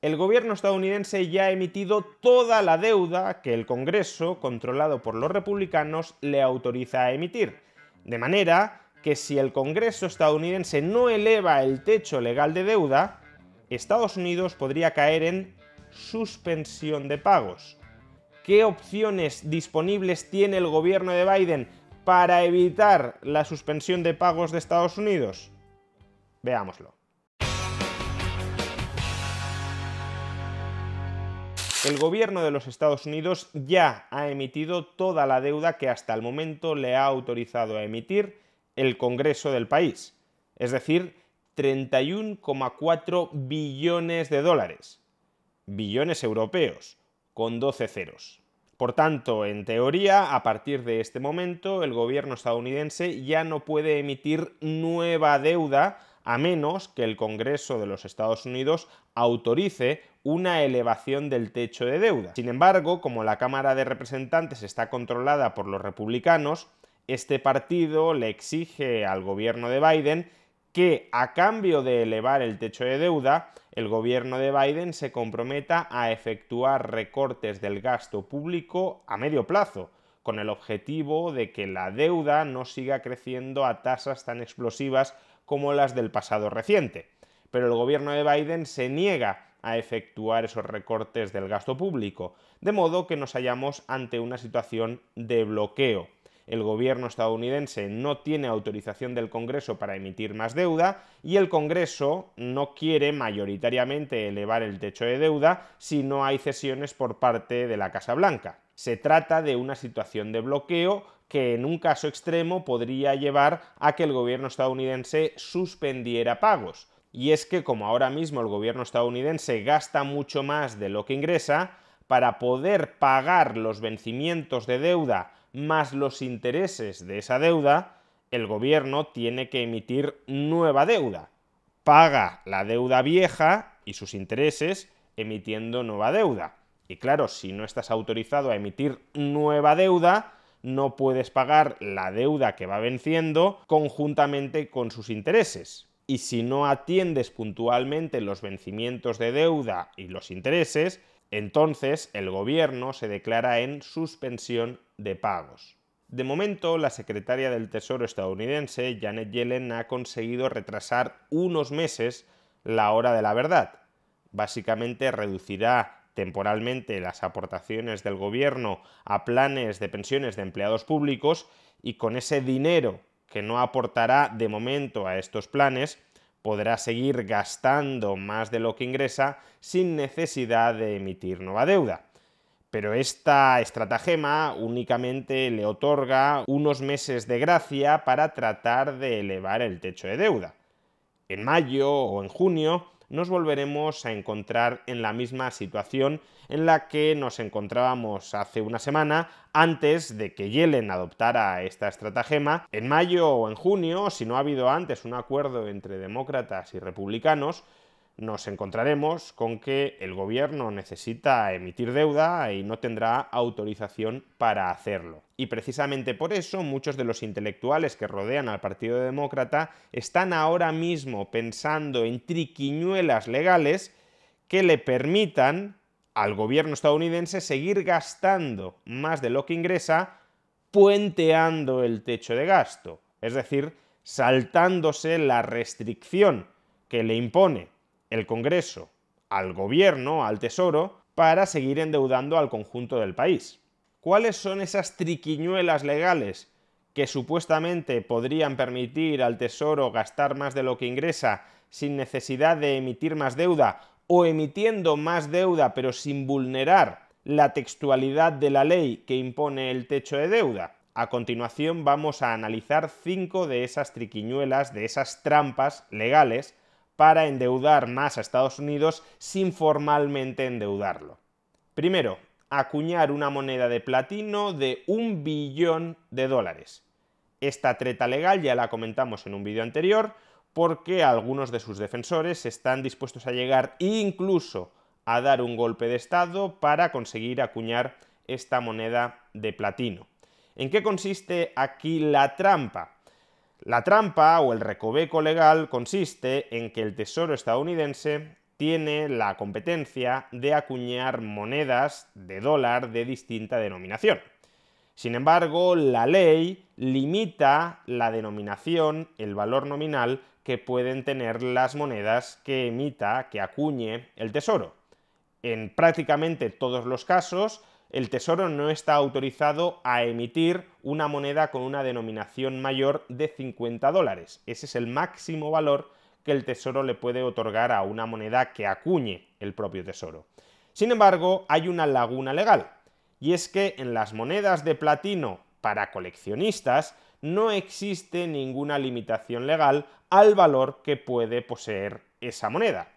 el gobierno estadounidense ya ha emitido toda la deuda que el Congreso, controlado por los republicanos, le autoriza a emitir. De manera que si el Congreso estadounidense no eleva el techo legal de deuda, Estados Unidos podría caer en suspensión de pagos. ¿Qué opciones disponibles tiene el gobierno de Biden para evitar la suspensión de pagos de Estados Unidos? Veámoslo. El gobierno de los Estados Unidos ya ha emitido toda la deuda que hasta el momento le ha autorizado a emitir el Congreso del país, es decir, 31,4 billones de dólares, billones europeos, con 12 ceros. Por tanto, en teoría, a partir de este momento, el gobierno estadounidense ya no puede emitir nueva deuda a menos que el Congreso de los Estados Unidos autorice una elevación del techo de deuda. Sin embargo, como la Cámara de Representantes está controlada por los republicanos, este partido le exige al gobierno de Biden que a cambio de elevar el techo de deuda, el gobierno de Biden se comprometa a efectuar recortes del gasto público a medio plazo, con el objetivo de que la deuda no siga creciendo a tasas tan explosivas como las del pasado reciente. Pero el gobierno de Biden se niega a efectuar esos recortes del gasto público, de modo que nos hallamos ante una situación de bloqueo. El gobierno estadounidense no tiene autorización del Congreso para emitir más deuda y el Congreso no quiere mayoritariamente elevar el techo de deuda si no hay cesiones por parte de la Casa Blanca. Se trata de una situación de bloqueo que en un caso extremo podría llevar a que el gobierno estadounidense suspendiera pagos y es que como ahora mismo el gobierno estadounidense gasta mucho más de lo que ingresa, para poder pagar los vencimientos de deuda más los intereses de esa deuda, el gobierno tiene que emitir nueva deuda. Paga la deuda vieja y sus intereses emitiendo nueva deuda. Y claro, si no estás autorizado a emitir nueva deuda, no puedes pagar la deuda que va venciendo conjuntamente con sus intereses y si no atiendes puntualmente los vencimientos de deuda y los intereses, entonces el gobierno se declara en suspensión de pagos. De momento, la secretaria del Tesoro estadounidense, Janet Yellen, ha conseguido retrasar unos meses la hora de la verdad. Básicamente reducirá temporalmente las aportaciones del gobierno a planes de pensiones de empleados públicos y con ese dinero que no aportará de momento a estos planes, podrá seguir gastando más de lo que ingresa sin necesidad de emitir nueva deuda. Pero esta estratagema únicamente le otorga unos meses de gracia para tratar de elevar el techo de deuda. En mayo o en junio nos volveremos a encontrar en la misma situación en la que nos encontrábamos hace una semana antes de que Yellen adoptara esta estratagema. En mayo o en junio, si no ha habido antes un acuerdo entre demócratas y republicanos, nos encontraremos con que el gobierno necesita emitir deuda y no tendrá autorización para hacerlo. Y precisamente por eso muchos de los intelectuales que rodean al Partido Demócrata están ahora mismo pensando en triquiñuelas legales que le permitan al gobierno estadounidense seguir gastando más de lo que ingresa, puenteando el techo de gasto, es decir, saltándose la restricción que le impone el Congreso al gobierno, al Tesoro, para seguir endeudando al conjunto del país. ¿Cuáles son esas triquiñuelas legales que supuestamente podrían permitir al Tesoro gastar más de lo que ingresa sin necesidad de emitir más deuda o emitiendo más deuda pero sin vulnerar la textualidad de la ley que impone el techo de deuda? A continuación vamos a analizar cinco de esas triquiñuelas, de esas trampas legales para endeudar más a Estados Unidos sin formalmente endeudarlo. Primero, acuñar una moneda de platino de un billón de dólares. Esta treta legal ya la comentamos en un vídeo anterior porque algunos de sus defensores están dispuestos a llegar incluso a dar un golpe de Estado para conseguir acuñar esta moneda de platino. ¿En qué consiste aquí la trampa? La trampa o el recoveco legal consiste en que el Tesoro estadounidense tiene la competencia de acuñar monedas de dólar de distinta denominación. Sin embargo, la ley limita la denominación, el valor nominal que pueden tener las monedas que emita, que acuñe el tesoro. En prácticamente todos los casos, el Tesoro no está autorizado a emitir una moneda con una denominación mayor de 50 dólares. Ese es el máximo valor que el Tesoro le puede otorgar a una moneda que acuñe el propio Tesoro. Sin embargo, hay una laguna legal, y es que en las monedas de platino para coleccionistas no existe ninguna limitación legal al valor que puede poseer esa moneda.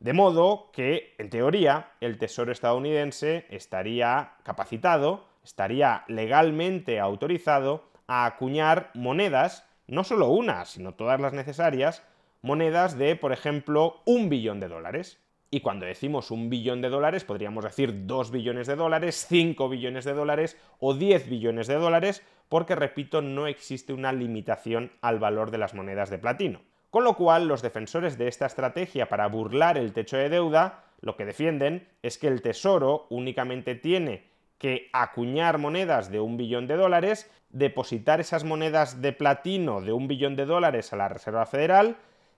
De modo que, en teoría, el Tesoro estadounidense estaría capacitado, estaría legalmente autorizado a acuñar monedas, no solo una, sino todas las necesarias, monedas de, por ejemplo, un billón de dólares. Y cuando decimos un billón de dólares, podríamos decir dos billones de dólares, cinco billones de dólares o diez billones de dólares, porque, repito, no existe una limitación al valor de las monedas de platino. Con lo cual, los defensores de esta estrategia para burlar el techo de deuda, lo que defienden es que el Tesoro únicamente tiene que acuñar monedas de un billón de dólares, depositar esas monedas de platino de un billón de dólares a la Reserva Federal,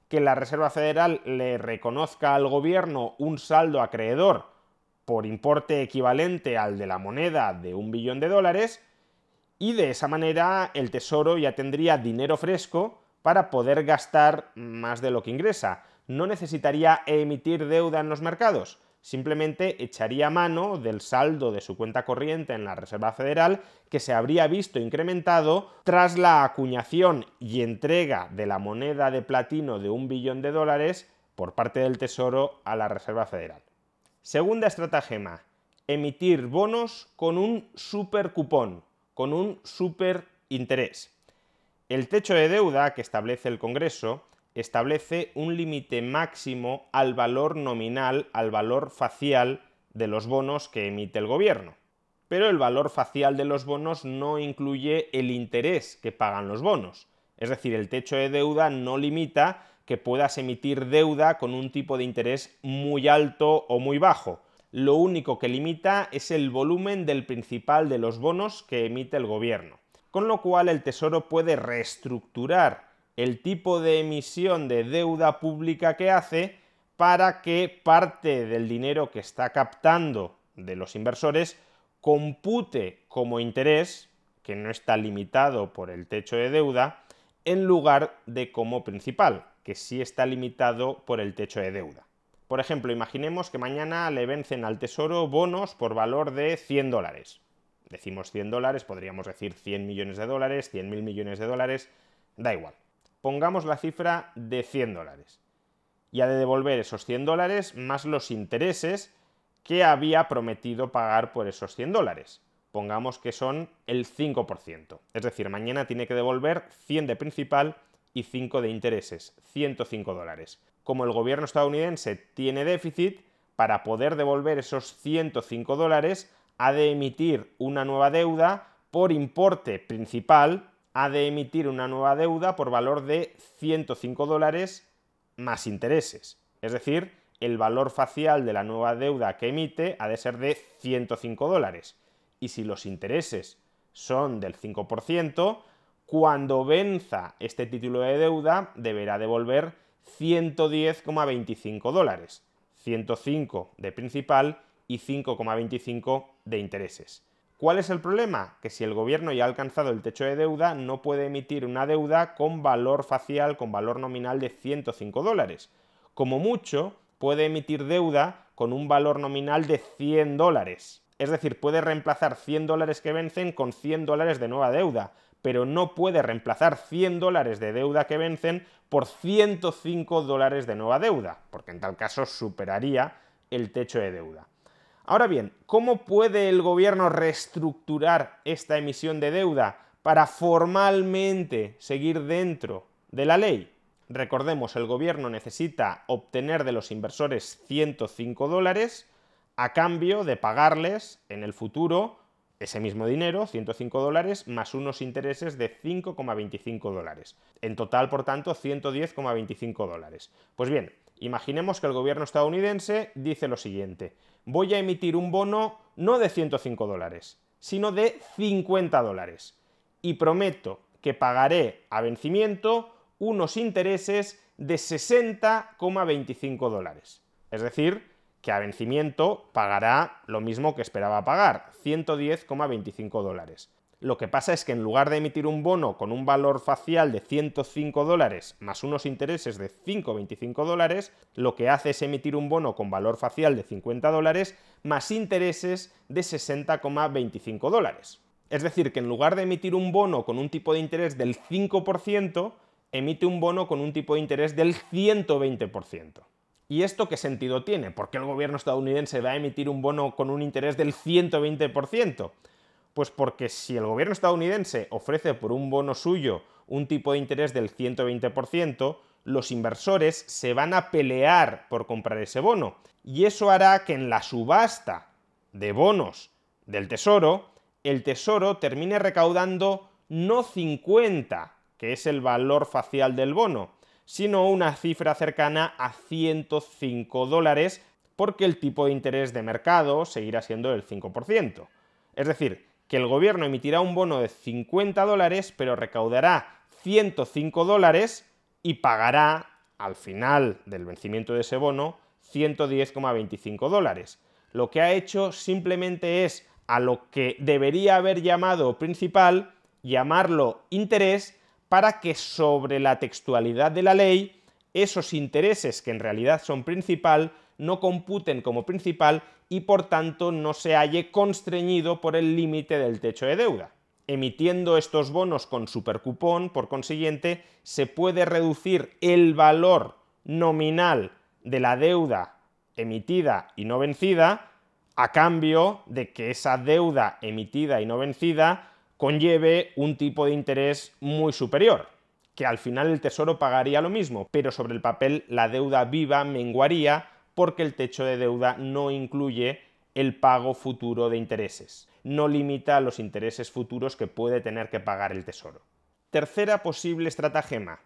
que la Reserva Federal le reconozca al gobierno un saldo acreedor por importe equivalente al de la moneda de un billón de dólares, y de esa manera el Tesoro ya tendría dinero fresco para poder gastar más de lo que ingresa. No necesitaría emitir deuda en los mercados, simplemente echaría mano del saldo de su cuenta corriente en la Reserva Federal que se habría visto incrementado tras la acuñación y entrega de la moneda de platino de un billón de dólares por parte del Tesoro a la Reserva Federal. Segunda estratagema, emitir bonos con un super cupón, con un super interés. El techo de deuda que establece el Congreso establece un límite máximo al valor nominal, al valor facial de los bonos que emite el gobierno. Pero el valor facial de los bonos no incluye el interés que pagan los bonos. Es decir, el techo de deuda no limita que puedas emitir deuda con un tipo de interés muy alto o muy bajo. Lo único que limita es el volumen del principal de los bonos que emite el gobierno con lo cual el Tesoro puede reestructurar el tipo de emisión de deuda pública que hace para que parte del dinero que está captando de los inversores compute como interés, que no está limitado por el techo de deuda, en lugar de como principal, que sí está limitado por el techo de deuda. Por ejemplo, imaginemos que mañana le vencen al Tesoro bonos por valor de 100 dólares decimos 100 dólares, podríamos decir 100 millones de dólares, 100 mil millones de dólares, da igual. Pongamos la cifra de 100 dólares. Y ha de devolver esos 100 dólares más los intereses que había prometido pagar por esos 100 dólares. Pongamos que son el 5%. Es decir, mañana tiene que devolver 100 de principal y 5 de intereses, 105 dólares. Como el gobierno estadounidense tiene déficit, para poder devolver esos 105 dólares ha de emitir una nueva deuda por importe principal, ha de emitir una nueva deuda por valor de 105 dólares más intereses. Es decir, el valor facial de la nueva deuda que emite ha de ser de 105 dólares. Y si los intereses son del 5%, cuando venza este título de deuda deberá devolver 110,25 dólares, 105 de principal y 5,25 de intereses. ¿Cuál es el problema? Que si el gobierno ya ha alcanzado el techo de deuda, no puede emitir una deuda con valor facial, con valor nominal de 105 dólares. Como mucho, puede emitir deuda con un valor nominal de 100 dólares. Es decir, puede reemplazar 100 dólares que vencen con 100 dólares de nueva deuda, pero no puede reemplazar 100 dólares de deuda que vencen por 105 dólares de nueva deuda, porque en tal caso superaría el techo de deuda. Ahora bien, ¿cómo puede el gobierno reestructurar esta emisión de deuda para formalmente seguir dentro de la ley? Recordemos, el gobierno necesita obtener de los inversores 105 dólares a cambio de pagarles en el futuro ese mismo dinero, 105 dólares, más unos intereses de 5,25 dólares. En total, por tanto, 110,25 dólares. Pues bien, imaginemos que el gobierno estadounidense dice lo siguiente voy a emitir un bono no de 105 dólares, sino de 50 dólares. Y prometo que pagaré a vencimiento unos intereses de 60,25 dólares. Es decir, que a vencimiento pagará lo mismo que esperaba pagar, 110,25 dólares. Lo que pasa es que en lugar de emitir un bono con un valor facial de 105 dólares más unos intereses de 5,25 dólares, lo que hace es emitir un bono con valor facial de 50 dólares más intereses de 60,25 dólares. Es decir, que en lugar de emitir un bono con un tipo de interés del 5%, emite un bono con un tipo de interés del 120%. ¿Y esto qué sentido tiene? ¿Por qué el gobierno estadounidense va a emitir un bono con un interés del 120%? Pues porque si el gobierno estadounidense ofrece por un bono suyo un tipo de interés del 120%, los inversores se van a pelear por comprar ese bono. Y eso hará que en la subasta de bonos del Tesoro, el Tesoro termine recaudando no 50, que es el valor facial del bono, sino una cifra cercana a 105 dólares, porque el tipo de interés de mercado seguirá siendo el 5%. Es decir, que el gobierno emitirá un bono de 50 dólares, pero recaudará 105 dólares y pagará al final del vencimiento de ese bono 110,25 dólares. Lo que ha hecho simplemente es a lo que debería haber llamado principal, llamarlo interés, para que sobre la textualidad de la ley, esos intereses que en realidad son principal, no computen como principal y por tanto no se halle constreñido por el límite del techo de deuda. Emitiendo estos bonos con supercupón, por consiguiente, se puede reducir el valor nominal de la deuda emitida y no vencida a cambio de que esa deuda emitida y no vencida conlleve un tipo de interés muy superior, que al final el Tesoro pagaría lo mismo, pero sobre el papel la deuda viva menguaría porque el techo de deuda no incluye el pago futuro de intereses, no limita los intereses futuros que puede tener que pagar el Tesoro. Tercera posible estratagema,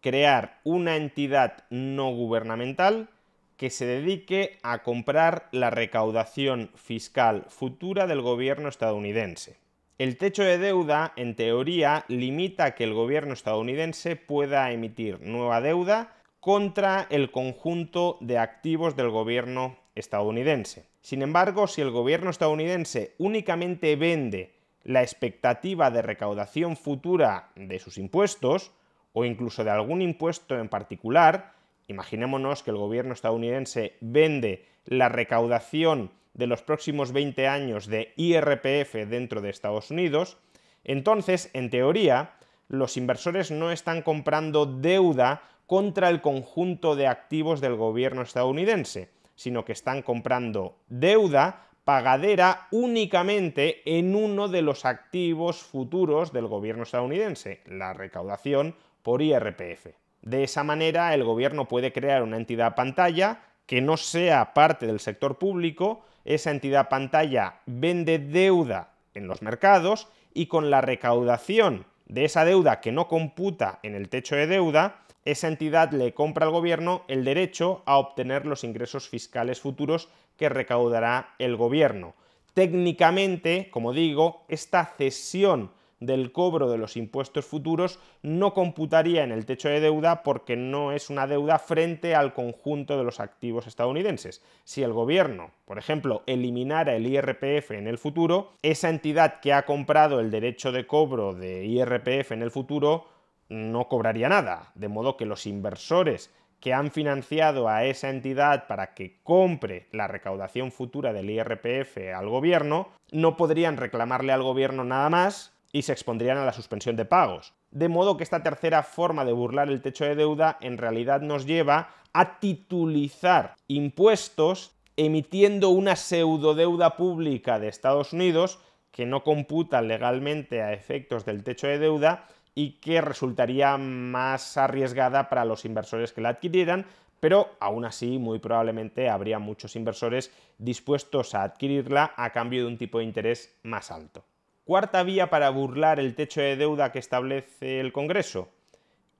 crear una entidad no gubernamental que se dedique a comprar la recaudación fiscal futura del gobierno estadounidense. El techo de deuda, en teoría, limita que el gobierno estadounidense pueda emitir nueva deuda contra el conjunto de activos del gobierno estadounidense. Sin embargo, si el gobierno estadounidense únicamente vende la expectativa de recaudación futura de sus impuestos, o incluso de algún impuesto en particular, imaginémonos que el gobierno estadounidense vende la recaudación de los próximos 20 años de IRPF dentro de Estados Unidos, entonces, en teoría, los inversores no están comprando deuda contra el conjunto de activos del gobierno estadounidense, sino que están comprando deuda pagadera únicamente en uno de los activos futuros del gobierno estadounidense, la recaudación por IRPF. De esa manera, el gobierno puede crear una entidad pantalla que no sea parte del sector público, esa entidad pantalla vende deuda en los mercados y con la recaudación de esa deuda que no computa en el techo de deuda, esa entidad le compra al gobierno el derecho a obtener los ingresos fiscales futuros que recaudará el gobierno. Técnicamente, como digo, esta cesión del cobro de los impuestos futuros no computaría en el techo de deuda porque no es una deuda frente al conjunto de los activos estadounidenses. Si el gobierno, por ejemplo, eliminara el IRPF en el futuro, esa entidad que ha comprado el derecho de cobro de IRPF en el futuro no cobraría nada, de modo que los inversores que han financiado a esa entidad para que compre la recaudación futura del IRPF al gobierno, no podrían reclamarle al gobierno nada más y se expondrían a la suspensión de pagos. De modo que esta tercera forma de burlar el techo de deuda en realidad nos lleva a titulizar impuestos emitiendo una pseudo-deuda pública de Estados Unidos que no computa legalmente a efectos del techo de deuda y que resultaría más arriesgada para los inversores que la adquirieran, pero aún así muy probablemente habría muchos inversores dispuestos a adquirirla a cambio de un tipo de interés más alto. Cuarta vía para burlar el techo de deuda que establece el Congreso.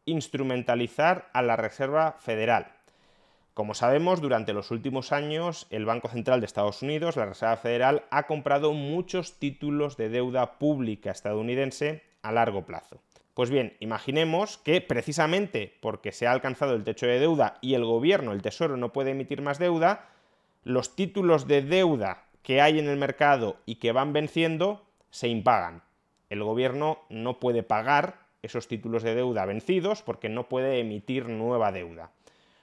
Instrumentalizar a la Reserva Federal. Como sabemos, durante los últimos años el Banco Central de Estados Unidos, la Reserva Federal, ha comprado muchos títulos de deuda pública estadounidense a largo plazo. Pues bien, imaginemos que precisamente porque se ha alcanzado el techo de deuda y el gobierno, el Tesoro, no puede emitir más deuda, los títulos de deuda que hay en el mercado y que van venciendo se impagan. El gobierno no puede pagar esos títulos de deuda vencidos porque no puede emitir nueva deuda.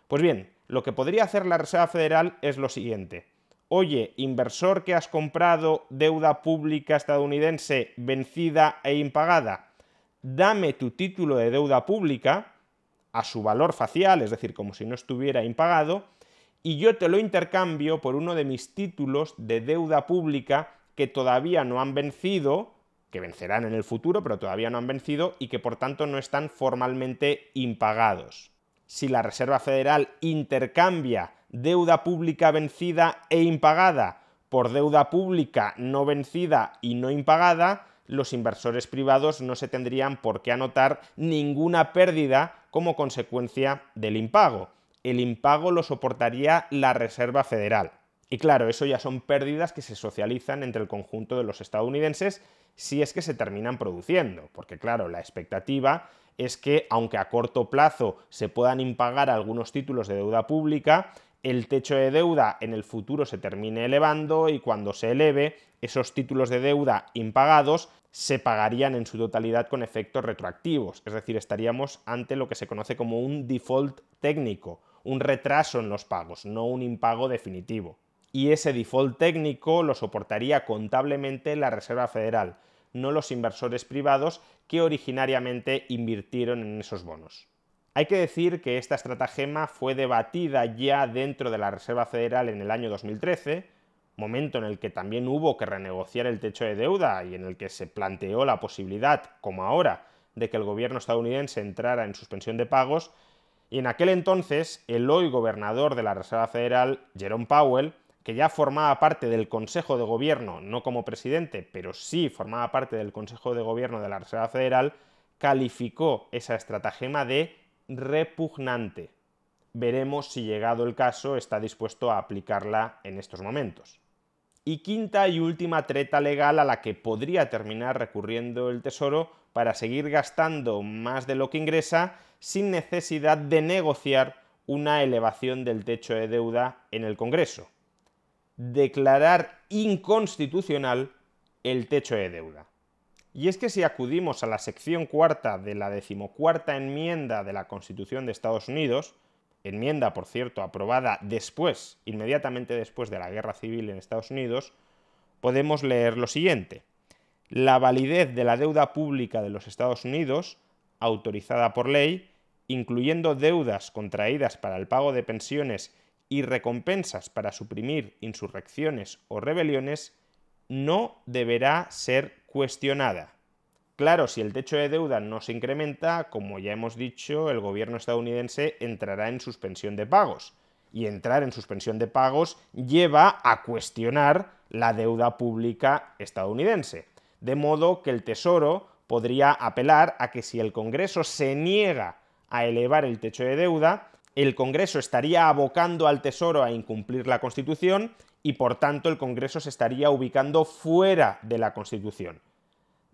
Pues bien, lo que podría hacer la Reserva Federal es lo siguiente. Oye, inversor que has comprado deuda pública estadounidense vencida e impagada, dame tu título de deuda pública a su valor facial, es decir, como si no estuviera impagado, y yo te lo intercambio por uno de mis títulos de deuda pública que todavía no han vencido, que vencerán en el futuro, pero todavía no han vencido y que por tanto no están formalmente impagados. Si la Reserva Federal intercambia deuda pública vencida e impagada por deuda pública no vencida y no impagada, los inversores privados no se tendrían por qué anotar ninguna pérdida como consecuencia del impago. El impago lo soportaría la Reserva Federal. Y claro, eso ya son pérdidas que se socializan entre el conjunto de los estadounidenses si es que se terminan produciendo, porque claro, la expectativa es que aunque a corto plazo se puedan impagar algunos títulos de deuda pública, el techo de deuda en el futuro se termine elevando y cuando se eleve, esos títulos de deuda impagados se pagarían en su totalidad con efectos retroactivos, es decir, estaríamos ante lo que se conoce como un default técnico, un retraso en los pagos, no un impago definitivo y ese default técnico lo soportaría contablemente la Reserva Federal, no los inversores privados que originariamente invirtieron en esos bonos. Hay que decir que esta estratagema fue debatida ya dentro de la Reserva Federal en el año 2013, momento en el que también hubo que renegociar el techo de deuda y en el que se planteó la posibilidad, como ahora, de que el gobierno estadounidense entrara en suspensión de pagos, y en aquel entonces el hoy gobernador de la Reserva Federal, Jerome Powell, que ya formaba parte del Consejo de Gobierno, no como presidente, pero sí formaba parte del Consejo de Gobierno de la Reserva Federal, calificó esa estratagema de repugnante. Veremos si llegado el caso está dispuesto a aplicarla en estos momentos. Y quinta y última treta legal a la que podría terminar recurriendo el Tesoro para seguir gastando más de lo que ingresa sin necesidad de negociar una elevación del techo de deuda en el Congreso declarar inconstitucional el techo de deuda. Y es que si acudimos a la sección cuarta de la decimocuarta enmienda de la Constitución de Estados Unidos, enmienda, por cierto, aprobada después, inmediatamente después de la guerra civil en Estados Unidos, podemos leer lo siguiente. La validez de la deuda pública de los Estados Unidos, autorizada por ley, incluyendo deudas contraídas para el pago de pensiones y recompensas para suprimir insurrecciones o rebeliones no deberá ser cuestionada. Claro, si el techo de deuda no se incrementa, como ya hemos dicho, el gobierno estadounidense entrará en suspensión de pagos. Y entrar en suspensión de pagos lleva a cuestionar la deuda pública estadounidense. De modo que el Tesoro podría apelar a que si el Congreso se niega a elevar el techo de deuda, el Congreso estaría abocando al Tesoro a incumplir la Constitución y por tanto el Congreso se estaría ubicando fuera de la Constitución.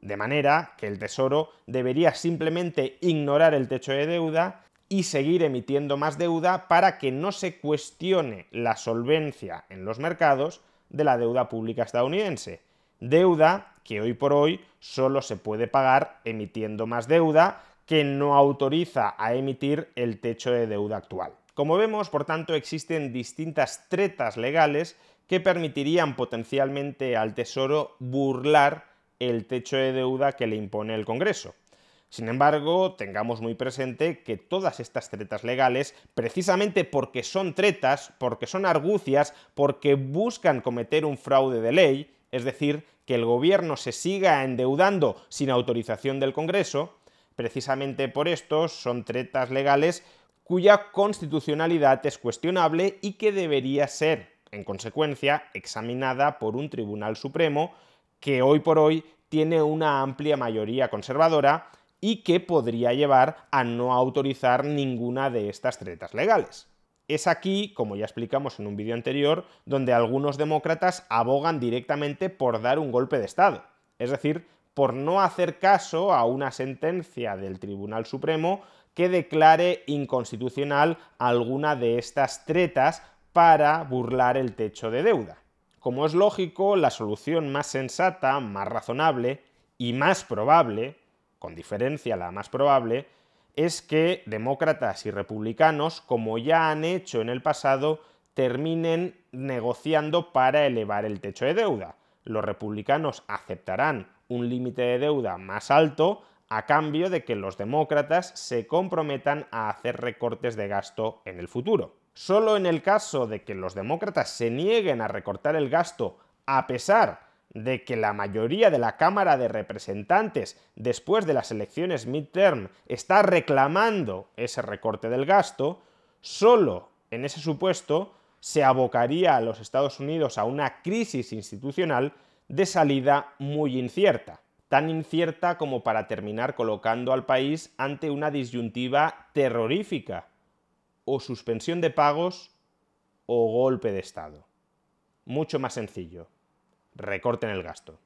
De manera que el Tesoro debería simplemente ignorar el techo de deuda y seguir emitiendo más deuda para que no se cuestione la solvencia en los mercados de la deuda pública estadounidense. Deuda que hoy por hoy solo se puede pagar emitiendo más deuda que no autoriza a emitir el techo de deuda actual. Como vemos, por tanto, existen distintas tretas legales que permitirían potencialmente al Tesoro burlar el techo de deuda que le impone el Congreso. Sin embargo, tengamos muy presente que todas estas tretas legales, precisamente porque son tretas, porque son argucias, porque buscan cometer un fraude de ley, es decir, que el gobierno se siga endeudando sin autorización del Congreso, Precisamente por esto son tretas legales cuya constitucionalidad es cuestionable y que debería ser, en consecuencia, examinada por un Tribunal Supremo que hoy por hoy tiene una amplia mayoría conservadora y que podría llevar a no autorizar ninguna de estas tretas legales. Es aquí, como ya explicamos en un vídeo anterior, donde algunos demócratas abogan directamente por dar un golpe de Estado, es decir, por no hacer caso a una sentencia del Tribunal Supremo que declare inconstitucional alguna de estas tretas para burlar el techo de deuda. Como es lógico, la solución más sensata, más razonable y más probable, con diferencia la más probable, es que demócratas y republicanos, como ya han hecho en el pasado, terminen negociando para elevar el techo de deuda. Los republicanos aceptarán un límite de deuda más alto a cambio de que los demócratas se comprometan a hacer recortes de gasto en el futuro. Solo en el caso de que los demócratas se nieguen a recortar el gasto a pesar de que la mayoría de la Cámara de Representantes después de las elecciones midterm está reclamando ese recorte del gasto, solo en ese supuesto se abocaría a los Estados Unidos a una crisis institucional de salida muy incierta, tan incierta como para terminar colocando al país ante una disyuntiva terrorífica, o suspensión de pagos o golpe de Estado. Mucho más sencillo. Recorten el gasto.